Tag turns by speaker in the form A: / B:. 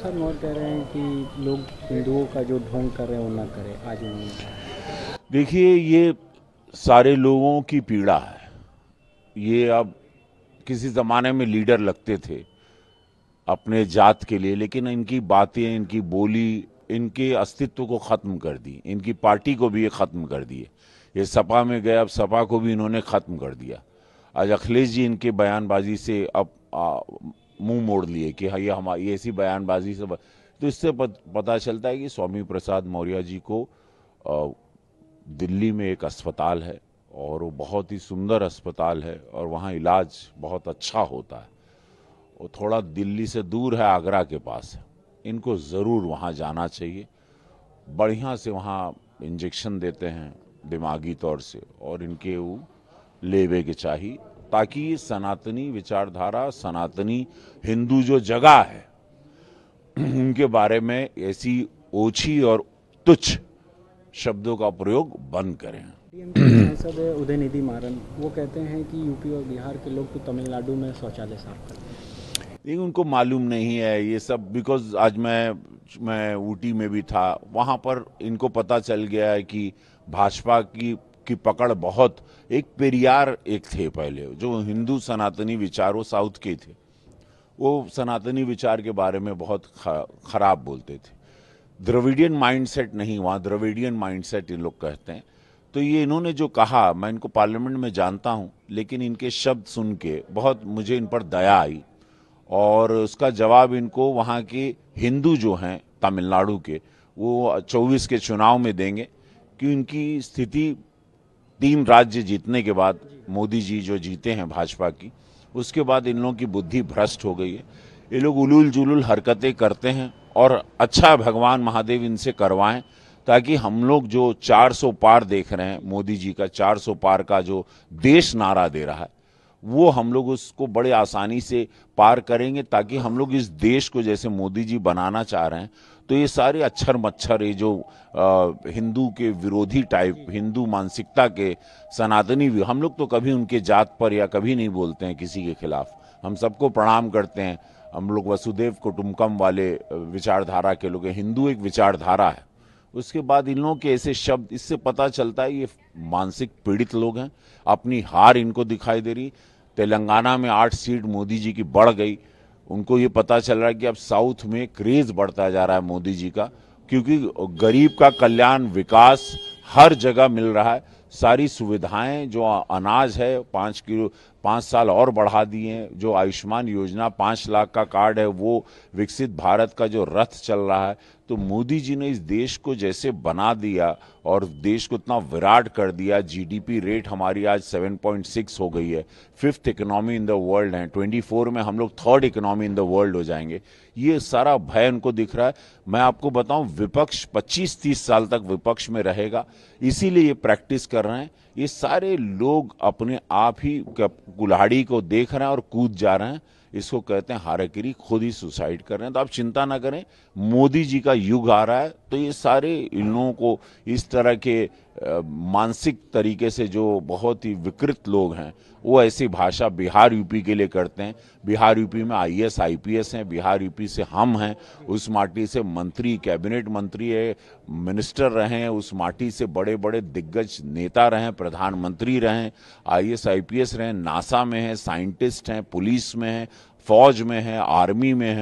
A: sir note कह रहे हैं कि लोग हिंदुओं का जो ढोंग कर रहे हैं वो ना करें आज उन्होंने देखिए ये सारे लोगों की पीड़ा है ये अब किसी ज़माने में लीडर लगते थे अपने जात के लिए लेकिन इनकी बातें इनकी बोली इनके अस्तित्व को ख़त्म कर दी इनकी पार्टी को भी ये ख़त्म कर दिए ये सपा में गए अब सपा को भी इन्होंने ख़त्म कर दिया आज अखिलेश जी इनके बयानबाजी से अब आ, मुंह मोड़ लिए कि हाँ ये हम ऐसी बयानबाजी से तो इससे पत, पता चलता है कि स्वामी प्रसाद मौर्य जी को दिल्ली में एक अस्पताल है और वो बहुत ही सुंदर अस्पताल है और वहाँ इलाज बहुत अच्छा होता है वो थोड़ा दिल्ली से दूर है आगरा के पास है इनको ज़रूर वहाँ जाना चाहिए बढ़िया से वहाँ इंजेक्शन देते हैं दिमागी तौर से और इनके वो लेवे के चाहिए ताकि सनातनी विचारधारा सनातनी हिंदू जो जगह है उनके बारे में ऐसी ओछी और तुच्छ शब्दों का प्रयोग बंद करें सांसद उदय निधि मारन वो कहते हैं कि यूपी और बिहार के लोग तो तमिलनाडु में शौचालय साफ करते हैं लेकिन उनको मालूम नहीं है ये सब बिकॉज आज मैं मैं ऊटी में भी था वहाँ पर इनको पता चल गया है कि भाजपा की की पकड़ बहुत एक पेरियार एक थे पहले जो हिंदू सनातनी विचार वो साउथ के थे वो सनातनी विचार के बारे में बहुत ख़राब बोलते थे द्रविडियन माइंडसेट नहीं वहाँ द्रविडियन माइंडसेट इन लोग कहते हैं तो ये इन्होंने जो कहा मैं इनको पार्लियामेंट में जानता हूँ लेकिन इनके शब्द सुन के बहुत मुझे इन पर दया आई और उसका जवाब इनको वहाँ के हिंदू जो हैं तमिलनाडु के वो 24 के चुनाव में देंगे कि इनकी स्थिति तीन राज्य जीतने के बाद मोदी जी जो जीते हैं भाजपा की उसके बाद इन लोगों की बुद्धि भ्रष्ट हो गई है ये लोग उलूल जुलूल हरकतें करते हैं और अच्छा भगवान महादेव इनसे करवाएं ताकि हम लोग जो 400 पार देख रहे हैं मोदी जी का 400 पार का जो देश नारा दे रहा है वो हम लोग उसको बड़े आसानी से पार करेंगे ताकि हम लोग इस देश को जैसे मोदी जी बनाना चाह रहे हैं तो ये सारे अच्छर मच्छर ये जो आ, हिंदू के विरोधी टाइप हिंदू मानसिकता के सनातनी भी हम लोग तो कभी उनके जात पर या कभी नहीं बोलते हैं किसी के खिलाफ हम सबको प्रणाम करते हैं हम लोग वसुदेव कुटुम्बकम वाले विचारधारा के लोग हिंदू एक विचारधारा है उसके बाद इन लोगों के ऐसे शब्द इससे पता चलता है ये मानसिक पीड़ित लोग हैं अपनी हार इनको दिखाई दे रही तेलंगाना में आठ सीट मोदी जी की बढ़ गई उनको ये पता चल रहा है कि अब साउथ में क्रेज बढ़ता जा रहा है मोदी जी का क्योंकि गरीब का कल्याण विकास हर जगह मिल रहा है सारी सुविधाएं जो अनाज है पाँच किलो पाँच साल और बढ़ा दिए जो आयुष्मान योजना पाँच लाख का कार्ड है वो विकसित भारत का जो रथ चल रहा है तो मोदी जी ने इस देश को जैसे बना दिया और देश को इतना विराट कर दिया जीडीपी रेट हमारी आज 7.6 हो गई है fifth economy in the world है 24 में हम लोग third economy in the world हो जाएंगे ये सारा भय उनको दिख रहा है मैं आपको बताऊं विपक्ष 25-30 साल तक विपक्ष में रहेगा इसीलिए ये प्रैक्टिस कर कर रहे हैं ये सारे लोग अपने आप ही कुल्हाड़ी को देख रहे हैं और कूद जा रहे हैं इसको कहते हैं हाराकिरी खुद ही सुसाइड कर रहे हैं तो आप चिंता ना करें मोदी जी का युग आ रहा है तो ये सारे इन लोगों को इस तरह के मानसिक तरीके से जो बहुत ही विकृत लोग हैं वो ऐसी भाषा बिहार यूपी के लिए करते हैं बिहार यूपी में आई पी एस हैं बिहार यूपी से हम हैं उस माटी से मंत्री कैबिनेट मंत्री है मिनिस्टर रहे हैं उस माटी से बड़े बड़े दिग्गज नेता रहे प्रधानमंत्री रहे पी एस रहे नासा में हैं साइंटिस्ट हैं पुलिस में हैं फौज में हैं आर्मी में हैं